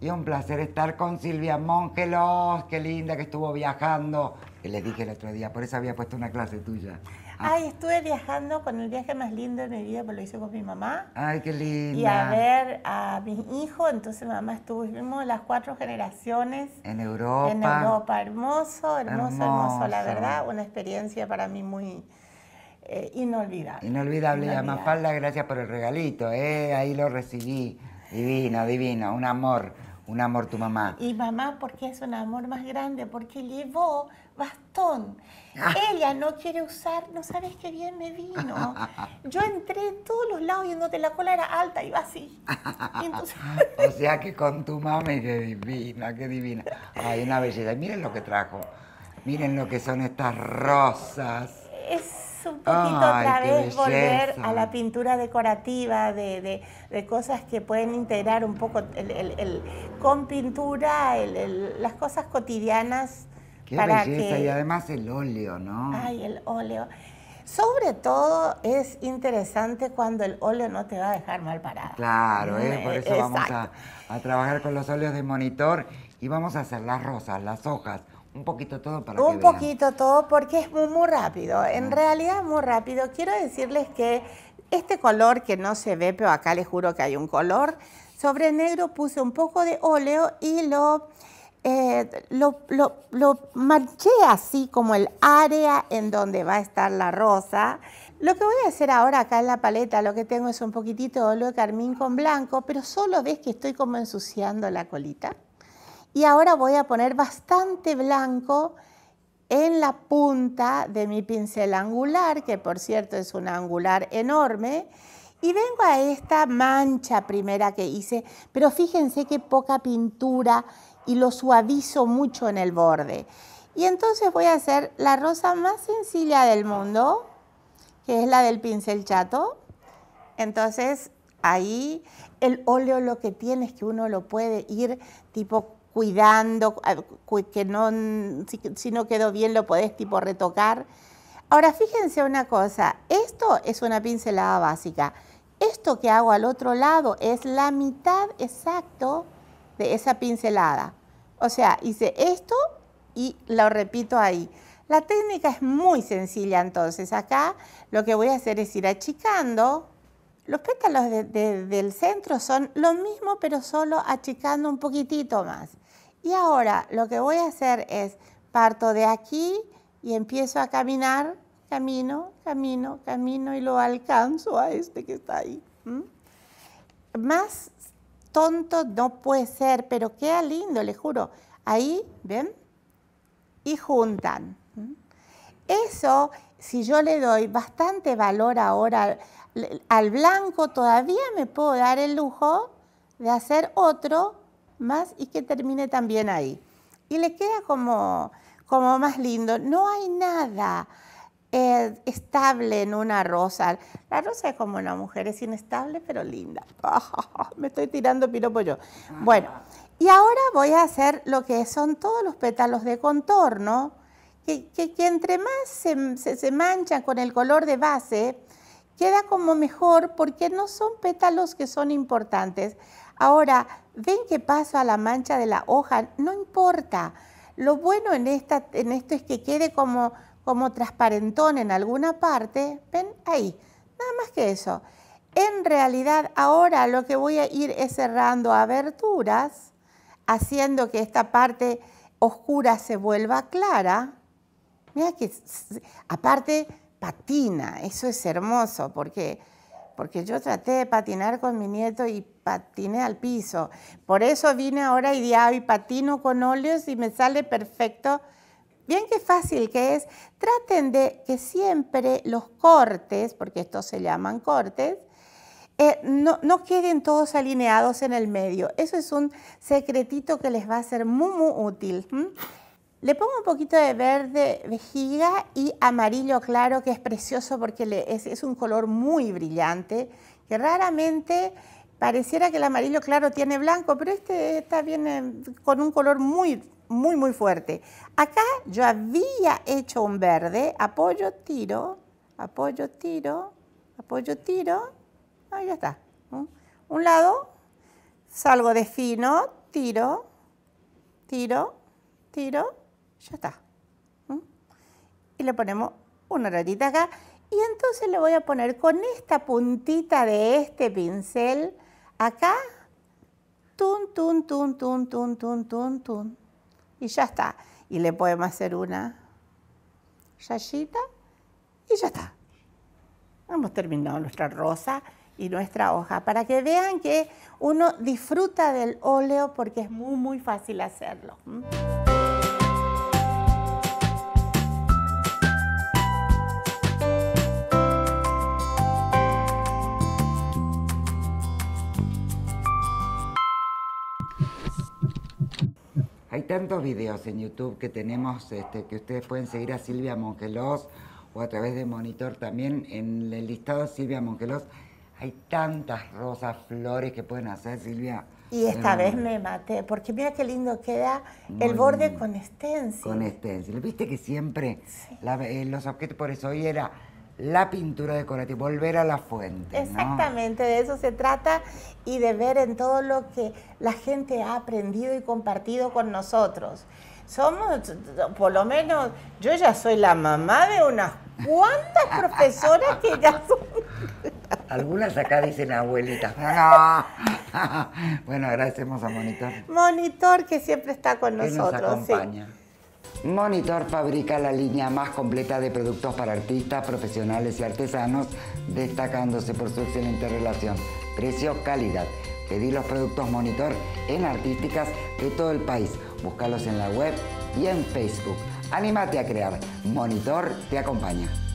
Y un placer estar con Silvia Mongelos, qué linda que estuvo viajando. Que le dije el otro día, por eso había puesto una clase tuya. Ah. Ay, estuve viajando con el viaje más lindo de mi vida, porque lo hice con mi mamá. Ay, qué linda. Y a ver a mi hijo, entonces mamá estuvimos las cuatro generaciones. En Europa. En Europa, hermoso, hermoso, hermoso, la verdad, una experiencia para mí muy... Eh, inolvidable. Inolvidable, y Mafalda, gracias por el regalito, ¿eh? ahí lo recibí. Divino, divino, un amor. Un amor tu mamá. Y mamá porque es un amor más grande, porque llevó bastón. Ah. Ella no quiere usar, no sabes qué bien me vino. Yo entré en todos los lados y donde la cola era alta, iba así. o sea que con tu mami, qué divina, qué divina. Ay, una belleza. Miren lo que trajo. Miren lo que son estas rosas. Es un poquito otra vez, volver a la pintura decorativa, de, cosas que pueden integrar un poco el, con pintura las cosas cotidianas. Qué para belleza, y además el óleo, ¿no? Ay, el óleo. Sobre todo es interesante cuando el óleo no te va a dejar mal parada. Claro, ¿eh? Mm, por eso vamos a, a trabajar con los óleos de monitor y vamos a hacer las rosas, las hojas, un poquito todo para un poquito todo porque es muy, muy rápido. En realidad muy rápido. Quiero decirles que este color que no se ve, pero acá les juro que hay un color, sobre negro puse un poco de óleo y lo, eh, lo, lo, así como el área en donde va a estar la rosa. Lo que voy a hacer ahora acá en la paleta, lo que tengo es un poquitito de óleo de carmín con blanco, pero solo ves que estoy como ensuciando la colita. Y ahora voy a poner bastante blanco en la punta de mi pincel angular, que por cierto es un angular enorme, y vengo a esta mancha primera que hice, pero fíjense qué poca pintura y lo suavizo mucho en el borde. Y entonces voy a hacer la rosa más sencilla del mundo, que es la del pincel chato. Entonces ahí el óleo lo que tiene es que uno lo puede ir tipo cuidando, que no, si, no quedó bien lo podés tipo retocar. Ahora, fíjense una cosa, esto es una pincelada básica. Esto que hago al otro lado es la mitad exacto de esa pincelada. O sea, hice esto y lo repito ahí. La técnica es muy sencilla, entonces acá lo que voy a hacer es ir achicando. Los pétalos del centro son lo mismo, pero solo achicando un poquitito más. Y ahora lo que voy a hacer es parto de aquí y empiezo a caminar, camino, camino, camino y lo alcanzo a este que está ahí. Más tonto no puede ser, pero queda lindo, le juro. Ahí, ¿ven? Y juntan. Eso, si yo le doy bastante valor ahora al blanco, todavía me puedo dar el lujo de hacer otro más y que termine también ahí. Y le queda como, como más lindo. No hay nada eh, estable en una rosa. La rosa es como una mujer, es inestable pero linda. me estoy tirando piropo yo. Bueno, y ahora voy a hacer lo que son todos los pétalos de contorno, que, entre más se, se, con el color de base, queda como mejor porque no son pétalos que son importantes. Ahora, ven que paso a la mancha de la hoja, no importa. Lo bueno en, esto es que quede como, como transparentón en alguna parte, ven ahí, nada más que eso. En realidad ahora lo que voy a ir es cerrando aberturas, haciendo que esta parte oscura se vuelva clara. Mira que aparte patina, eso es hermoso porque porque yo traté de patinar con mi nieto y patiné al piso. Por eso vine ahora y día y patino con óleos y me sale perfecto. Bien qué fácil que es. Traten de que siempre los cortes, porque estos se llaman cortes, eh, no, queden todos alineados en el medio. Eso es un secretito que les va a ser muy, muy útil. Le pongo un poquito de verde vejiga y amarillo claro, que es precioso porque es, es, un color muy brillante, que raramente pareciera que el amarillo claro tiene blanco, pero este está bien eh, con un color muy, muy, muy fuerte. Acá yo había hecho un verde, apoyo, tiro, apoyo, tiro, apoyo, tiro, ahí ya está. Un lado, salgo de fino, tiro, tiro, tiro, ya está. Y le ponemos una ratita acá. Y entonces le voy a poner con esta puntita de este pincel acá. Tun, tun, tun, tun, tun, tun, tun, tun. Y ya está. Y le podemos hacer una rayita y ya está. Hemos terminado nuestra rosa y nuestra hoja para que vean que uno disfruta del óleo porque es muy, muy fácil hacerlo. tantos videos en YouTube que tenemos, este, que ustedes pueden seguir a Silvia Monjelos o a través de Monitor también, en el listado Silvia Monquelos. hay tantas rosas, flores que pueden hacer, Silvia. Y esta em, vez me maté, porque mira qué lindo queda el borde con stencil. Con stencil. Viste que siempre eh, los objetos, por eso hoy era la pintura decorativa, volver a la fuente. Exactamente, de eso se trata y de ver en todo lo que la gente ha aprendido y compartido con nosotros. Somos, por lo menos, yo ya soy la mamá de unas cuantas profesoras que ya son. Algunas acá dicen abuelitas. bueno, agradecemos a Monitor. Monitor que siempre está con nosotros. acompaña. Monitor fabrica la línea más completa de productos para artistas, profesionales y artesanos, destacándose por su excelente relación precio-calidad. Pedí los productos Monitor en artísticas de todo el país. Búscalos en la web y en Facebook. Anímate a crear. Monitor te acompaña.